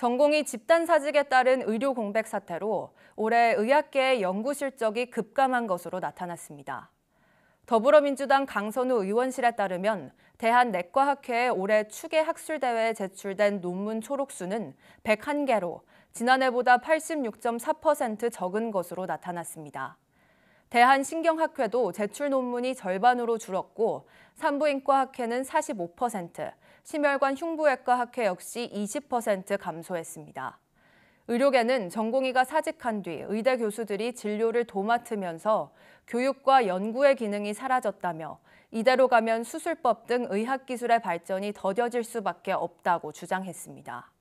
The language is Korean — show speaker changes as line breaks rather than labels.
전공이 집단 사직에 따른 의료 공백 사태로 올해 의학계의 연구 실적이 급감한 것으로 나타났습니다. 더불어민주당 강선우 의원실에 따르면 대한내과학회에 올해 추계 학술대회에 제출된 논문 초록수는 101개로 지난해보다 86.4% 적은 것으로 나타났습니다. 대한신경학회도 제출 논문이 절반으로 줄었고 산부인과 학회는 45%, 심혈관 흉부외과 학회 역시 20% 감소했습니다. 의료계는 전공의가 사직한 뒤 의대 교수들이 진료를 도맡으면서 교육과 연구의 기능이 사라졌다며 이대로 가면 수술법 등 의학기술의 발전이 더뎌질 수밖에 없다고 주장했습니다.